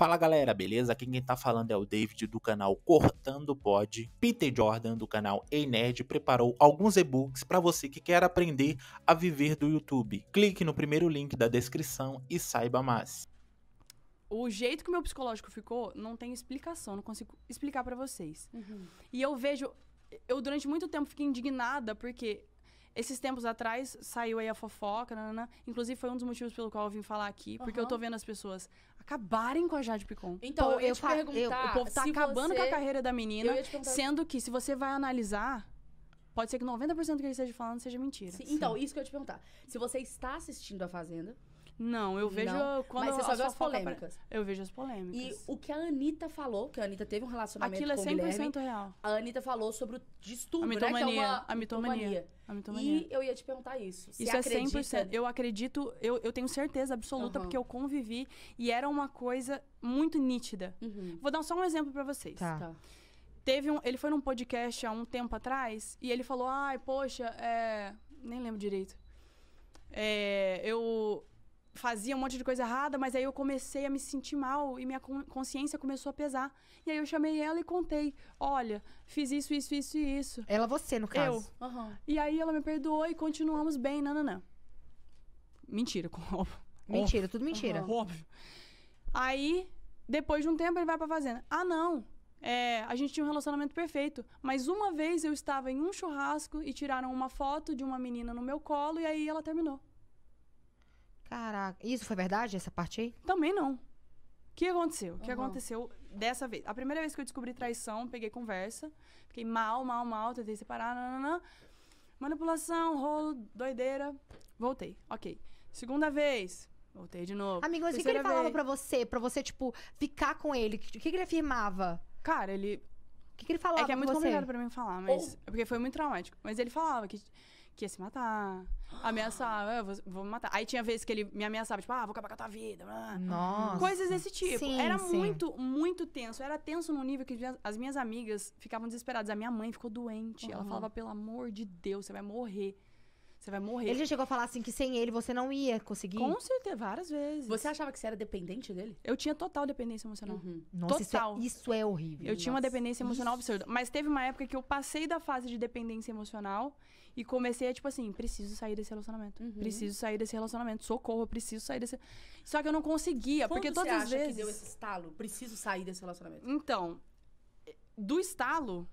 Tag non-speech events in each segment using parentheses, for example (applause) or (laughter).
Fala galera, beleza? Aqui quem tá falando é o David do canal Cortando Pod. Peter Jordan do canal Ei Nerd preparou alguns e-books para você que quer aprender a viver do YouTube. Clique no primeiro link da descrição e saiba mais. O jeito que meu psicológico ficou não tem explicação, não consigo explicar para vocês. Uhum. E eu vejo, eu durante muito tempo fiquei indignada porque esses tempos atrás saiu aí a fofoca, nanana. inclusive foi um dos motivos pelo qual eu vim falar aqui, porque uhum. eu tô vendo as pessoas acabarem com a Jade Picon. Então, Pô, eu ia eu te perguntar. Eu, o povo tá acabando você... com a carreira da menina, sendo que se você vai analisar. Pode ser que 90% do que ele esteja falando seja mentira. Sim, então, isso que eu ia te perguntar. Se você está assistindo a Fazenda, não, eu vejo não. quando Mas você só vê as polêmicas. Pra... Eu vejo as polêmicas. E o que a Anitta falou, que a Anitta teve um relacionamento Aquilo é 100% Guilherme, real. A Anitta falou sobre o distúrbio, né, é a mitomania, né? É uma... a, mitomania, a mitomania. E eu ia te perguntar isso. Isso é 100%. Eu acredito, eu, eu tenho certeza absoluta, uhum. porque eu convivi e era uma coisa muito nítida. Uhum. Vou dar só um exemplo para vocês. Tá. tá. Teve um, ele foi num podcast há um tempo atrás e ele falou: "Ai, poxa, é, nem lembro direito. É, eu fazia um monte de coisa errada, mas aí eu comecei a me sentir mal e minha consciência começou a pesar. E aí eu chamei ela e contei: olha, fiz isso, isso, isso e isso. Ela, é você, no caso. Eu. Uhum. E aí ela me perdoou e continuamos bem, nananã. Mentira, com (laughs) óbvio. Mentira, tudo mentira. Uhum. Óbvio. Aí, depois de um tempo, ele vai pra fazenda. Ah, não. É, a gente tinha um relacionamento perfeito. Mas uma vez eu estava em um churrasco e tiraram uma foto de uma menina no meu colo e aí ela terminou. Caraca, isso foi verdade, essa parte aí? Também não. O que aconteceu? O que aconteceu dessa vez? A primeira vez que eu descobri traição, peguei conversa, fiquei mal, mal, mal, tentei separar, nananã. Manipulação, rolo, doideira. Voltei, ok. Segunda vez, voltei de novo. Amigo, mas o que, ele vez. falava pra você? Pra você, tipo, ficar com ele? O que, que ele afirmava? Cara, ele. O que, que ele falava? É que é muito complicado pra mim falar, mas. Ou... É porque foi muito traumático. Mas ele falava que que ia se matar. Ameaçava, ah, eu vou, vou me matar. Aí tinha vezes que ele me ameaçava, tipo, ah, vou acabar com a tua vida. Nossa. Coisas desse tipo. Sim, era sim. muito, muito tenso. Era tenso num nível que as minhas amigas ficavam desesperadas. A minha mãe ficou doente. Uhum. Ela falava, pelo amor de Deus, você vai morrer. Você vai morrer. Ele já chegou a falar assim que sem ele você não ia conseguir? Com certeza, várias vezes. Você achava que você era dependente dele? Eu tinha total dependência emocional. Uhum. Nossa, total. Isso é, isso é horrível. Eu Nossa. tinha uma dependência emocional isso. absurda. Mas teve uma época que eu passei da fase de dependência emocional e comecei a, tipo assim, preciso sair desse relacionamento. Uhum. Preciso sair desse relacionamento. Socorro, preciso sair desse. Só que eu não conseguia, Quando porque todas as vezes. Você acha que deu esse estalo? Preciso sair desse relacionamento. Então, do estalo,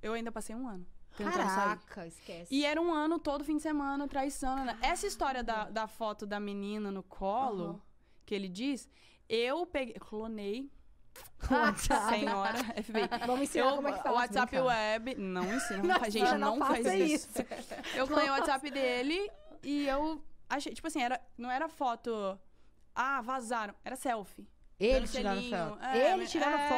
eu ainda passei um ano. Caraca, esquece. E era um ano todo fim de semana traiçando. Né? Essa história da, da foto da menina no colo, uhum. que ele diz, eu peguei. Clonei. WhatsApp. (laughs) Senhora, FBI. Vamos ensinar eu, como é que faz O WhatsApp Web. Não ensina. a gente, não, não faz isso. isso. (laughs) Eu clonei o WhatsApp dele e eu achei. Tipo assim, era, não era foto. Ah, vazaram. Era selfie. Eles tiraram foto. É, Eles tiraram é.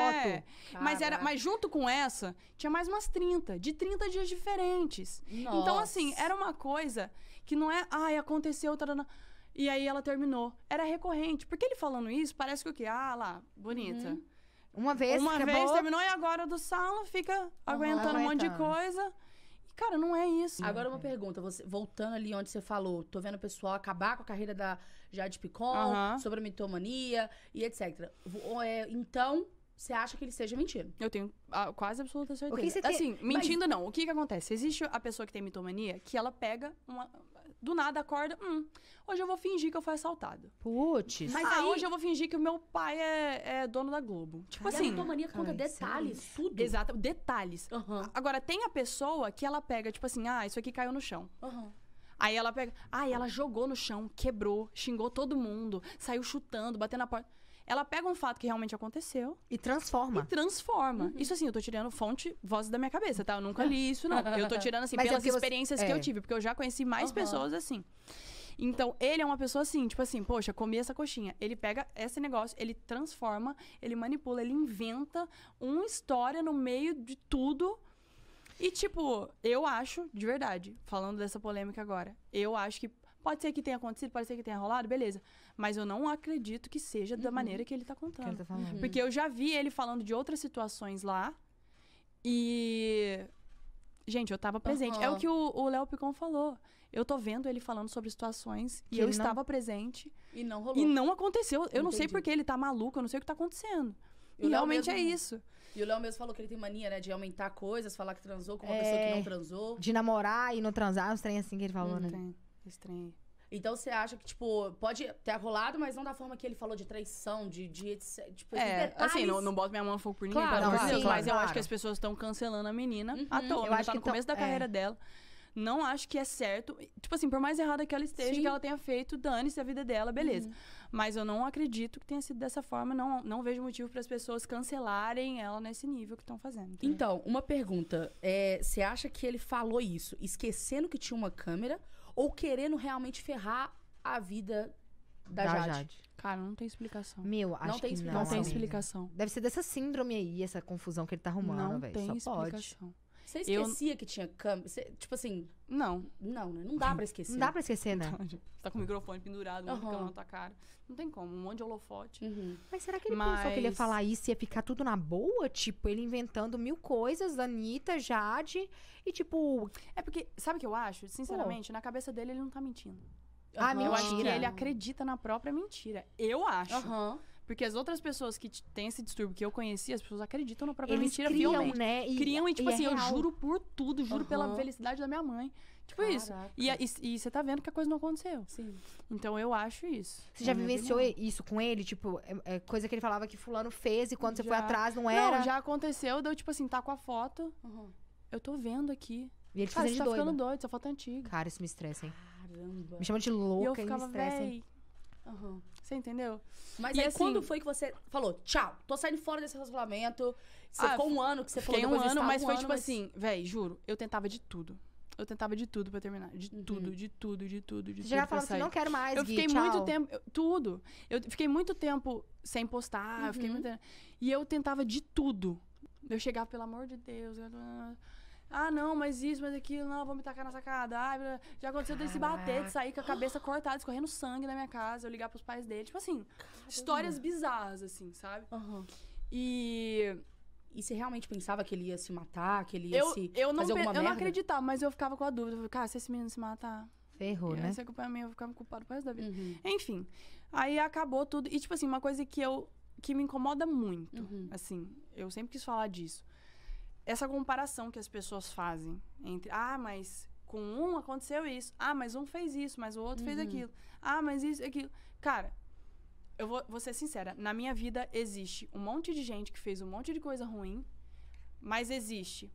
foto. Mas, era, mas junto com essa, tinha mais umas 30, de 30 dias diferentes. Então, Nossa. Então, assim, era uma coisa que não é, ai, aconteceu, tarana. E aí ela terminou. Era recorrente. Porque ele falando isso, parece que o quê? Ah, lá, bonita. Uhum. Uma vez, Uma acabou. vez terminou e agora do sala fica uhum, aguentando um monte de coisa. Cara, não é isso. Agora uma pergunta, você, voltando ali onde você falou, tô vendo o pessoal acabar com a carreira da Jade Picon, sobre a mitomania e etc. É, então, você acha que ele seja mentira? Eu tenho ah, quase absoluta certeza. O que você tem... Assim, mentindo Mas... não. O que que acontece? Existe a pessoa que tem mitomania que ela pega uma... Do nada acorda, hum, hoje eu vou fingir que eu fui assaltado. Putz. Mas aí... hoje eu vou fingir que o meu pai é, é dono da Globo. Tipo Caramba. assim. a mitomania conta Ai, é detalhes, sim. tudo. Exato, detalhes. Uhum. Agora, tem a pessoa que ela pega, tipo assim, ah, isso aqui caiu no chão. Uhum. Aí ela pega, ah, ela jogou no chão, quebrou, xingou todo mundo, saiu chutando, batendo na porta ela pega um fato que realmente aconteceu. E transforma. E transforma. Uhum. Isso assim, eu tô tirando fonte, vozes da minha cabeça, tá? Eu nunca li isso, não. (laughs) Eu tô tirando assim, Mas é pelas é experiências você... que eu tive, porque eu já conheci mais uhum. pessoas assim. Então, ele é uma pessoa assim, tipo assim, poxa, comi essa coxinha. Ele pega esse negócio, ele transforma, ele manipula, ele inventa uma história no meio de tudo. E, tipo, eu acho, de verdade, falando dessa polêmica agora, eu acho que Pode ser que tenha acontecido, pode ser que tenha rolado, beleza. Mas eu não acredito que seja da uhum. maneira que ele tá contando. Ele tá Uhum. Porque eu já vi ele falando de outras situações lá. E. Gente, eu tava presente. Uhum. É o que o Léo Picon falou. Eu tô vendo ele falando sobre situações e, e eu não... estava presente. E não rolou. E não aconteceu. Eu Entendi. não sei porque ele tá maluco, eu não sei o que tá acontecendo. E, e realmente é mesmo, é isso. E o Léo mesmo falou que ele tem mania, né? De aumentar coisas, falar que transou com uma é... pessoa que é, não transou. De namorar e não transar, os trem assim que ele falou, hum, né? Tem estranho Então você acha que, tipo, pode ter rolado, mas não da forma que ele falou de traição, de, de etc. Tipo, é, de assim, não, não boto minha mão no fogo por ninguém, claro, não, sim, mas claro. eu acho que as pessoas estão cancelando a menina uhum, à toa. Eu acho tá no começo da é. carreira é. dela. Não acho que é certo. Tipo assim, por mais errada que ela esteja, sim. que ela tenha feito, dane-se a vida dela, beleza. Uhum. Mas eu não acredito que tenha sido dessa forma. Não, não vejo motivo para as pessoas cancelarem ela nesse nível que estão fazendo. Então, então, uma pergunta. É, você é, acha que ele falou isso esquecendo que tinha uma câmera? ou querendo realmente ferrar a vida da, da Jade. Jade. Cara, não tem explicação. Meu, acho não tem explicação. não. tem explicação. Deve ser dessa síndrome aí, essa confusão que ele tá arrumando, velho. Só explicação. pode. Você esquecia eu... que tinha câmera? Você, tipo assim. Não. Não, né? Não dá pra esquecer. Não dá pra esquecer, né? Não, tipo, tá com o microfone pendurado, uma uhum. câmera na tua cara. Não tem como, um monte de holofote. Uhum. Mas será que ele Mas... pensou que ele ia falar isso e ia ficar tudo na boa? Tipo, ele inventando mil coisas, Anitta, Jade. E tipo. É porque, sabe o que eu acho? Sinceramente, Pô. na cabeça dele ele não tá mentindo. Uhum. Ah, mentira. Eu acho que ele acredita na própria mentira. Eu acho. Aham. Uhum. Porque as outras pessoas que têm esse distúrbio que eu conheci, as pessoas acreditam na própria Eles mentira criam, né? E, criam e, tipo e é assim, é eu juro por tudo, juro uhum. pela felicidade da minha mãe. Tipo Caraca. isso. E, e, você tá vendo que a coisa não aconteceu. Sim. Então eu acho isso. Você já vivenciou isso com ele? Tipo, é, é, coisa que ele falava que fulano fez e quando já. você foi atrás não era? Não, já aconteceu. Deu tipo assim, tá com a foto. Uhum. Eu tô vendo aqui. E ele Cara, você tá doido. ficando doido, essa foto é antiga. Cara, isso me estressa, hein? Caramba. Me chama de louca e, eu ficava, me estressa, hein? Uhum. Você entendeu? Mas e aí assim, quando foi que você falou, tchau, tô saindo fora desse relacionamento? Você ah, ficou um ano que você falou. Fiquei um ano, mas um foi ano, tipo mas... assim, véi, juro, eu tentava de tudo. Eu tentava de tudo pra terminar. De uhum. tudo, de tudo, de tudo, de você tudo. Já falava assim, não quero mais. Eu Gui, fiquei tchau. muito tempo. Eu, tudo. Eu fiquei muito tempo sem postar, uhum. fiquei muito. E eu tentava de tudo. Eu chegava, pelo amor de Deus. Eu... Ah, não, mas isso, mas aquilo, não, Vou me tacar na sacada. Ah, já aconteceu dele se bater, de sair com a cabeça (gasps) cortada, escorrendo sangue na minha casa, eu ligar pros pais dele. Tipo assim, Caramba. histórias bizarras, assim, sabe? Uhum. E. E você realmente pensava que ele ia se matar, que ele ia eu, se. Eu não, fazer alguma eu merda? não acreditava, mas eu ficava com a dúvida. Eu cara, se esse menino se matar. Ferrou, né? Se é culpa minha, eu ficava culpado pro resto da vida. Uhum. Enfim. Aí acabou tudo. E, tipo assim, uma coisa que eu. que me incomoda muito. Uhum. Assim, eu sempre quis falar disso essa comparação que as pessoas fazem entre, ah, mas com um aconteceu isso, ah, mas um fez isso, mas o outro uhum. fez aquilo, ah, mas isso, aquilo. Cara, eu vou, você ser sincera, na minha vida existe um monte de gente que fez um monte de coisa ruim, mas existe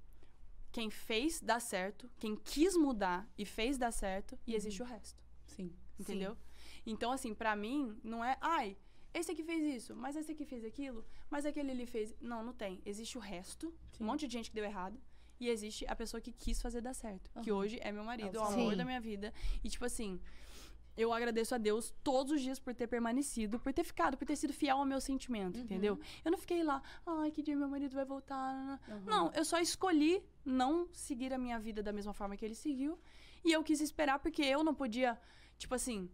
quem fez dar certo, quem quis mudar e fez dar certo, e uhum. existe o resto. Sim. Entendeu? Sim. Então, assim, para mim, não é, ai, esse aqui fez isso, mas esse aqui fez aquilo, mas aquele ali fez. Não, não tem. Existe o resto, Sim. um monte de gente que deu errado. E existe a pessoa que quis fazer dar certo. Uhum. Que hoje é meu marido, é o amor da minha vida. E tipo assim, eu agradeço a Deus todos os dias por ter permanecido, por ter ficado, por ter sido fiel ao meu sentimento, uhum. entendeu? Eu não fiquei lá, ai, que dia meu marido vai voltar. Uhum. Não, eu só escolhi não seguir a minha vida da mesma forma que ele seguiu. E eu quis esperar porque eu não podia, tipo assim,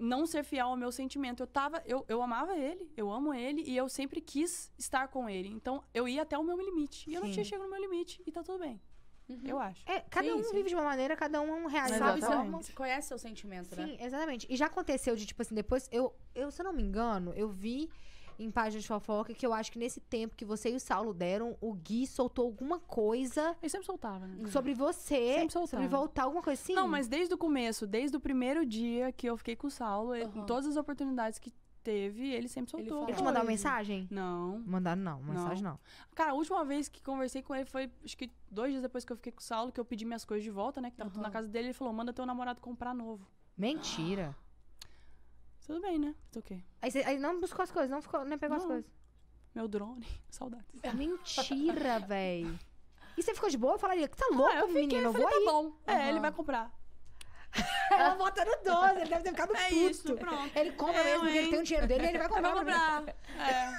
não ser fiel ao meu sentimento. Eu tava, eu, eu amava ele, eu amo ele e eu sempre quis estar com ele. Então eu ia até o meu limite. E eu Sim. não tinha chegado no meu limite e tá tudo bem. Uhum. Eu acho. É, cada Sim, um vive de uma maneira, cada um é reage. Sabe, então, você conhece seu sentimento, Sim, né? Sim, exatamente. E já aconteceu de, tipo assim, depois, eu, eu, se eu não me engano, eu vi em páginas de fofoca, que eu acho que nesse tempo que você e o Saulo deram, o Gui soltou alguma coisa. Ele sempre soltava, né? Sobre você. Sempre soltava. Sobre voltar, alguma coisa assim. Não, mas desde o começo, desde o primeiro dia que eu fiquei com o Saulo, ele, todas as oportunidades que teve, ele sempre soltou. Ele, ele te mandou uma mensagem? Não. Mandar não, mensagem não. não. Cara, a última vez que conversei com ele foi, acho que dois dias depois que eu fiquei com o Saulo, que eu pedi minhas coisas de volta, né? Que tava uhum. tudo na casa dele. Ele falou: manda teu namorado comprar novo. Mentira. Tudo bem, né? Mas o quê? Aí, você, aí não buscou as coisas, não, ficou, nem né, pegou as coisas. Meu drone, (laughs) saudades. (laughs) Mentira, véi. E você ficou de boa? Eu falaria, tá ah, louco, eu fiquei, menino? eu vou tá aí. tá bom. É, ele vai comprar. (laughs) Ela bota no 12, ele deve ter ficado É puto. isso, pronto. Ele compra é, mesmo, porque ele tem o dinheiro dele e ele vai comprar. comprar. É.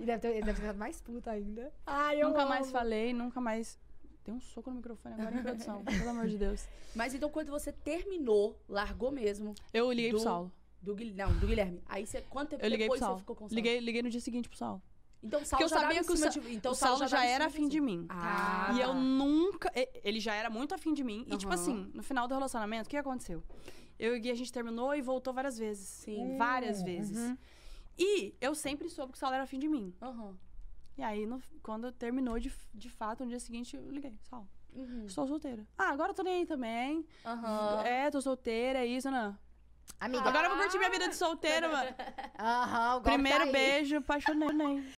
E deve ter, ele deve ter ficado mais puto ainda. Ai, eu Nunca mais falei, nunca mais... Tem um soco no microfone agora em produção, pelo amor de Deus. Mas então, quando você terminou, largou mesmo. Eu liguei pro Saulo. Do Guilherme. Não, do Guilherme. Aí você, quanto tempo eu liguei depois pro Sal. você ficou com o Sal? Liguei, liguei no dia seguinte pro Sal. Então o Sal Porque eu sabia que o Sal, de... então, o Sal, Sal já, já era afim de mim. Ah. E eu nunca. Ele já era muito afim de mim. E, tipo assim, no final do relacionamento, o que aconteceu? Eu e o a gente terminou e voltou várias vezes. Sim. Várias uhum. vezes. E eu sempre soube que o Sal era afim de mim. Uhum. E aí, no, quando terminou de, de fato, no dia seguinte, eu liguei, Sal. Estou uhum. solteira. Ah, agora eu tô nem aí também. É, tô solteira, é isso, não. Né? Amiga. Agora eu vou curtir minha vida de solteira, mano. (laughs) Aham, o Primeiro tá aí. beijo, apaixonei.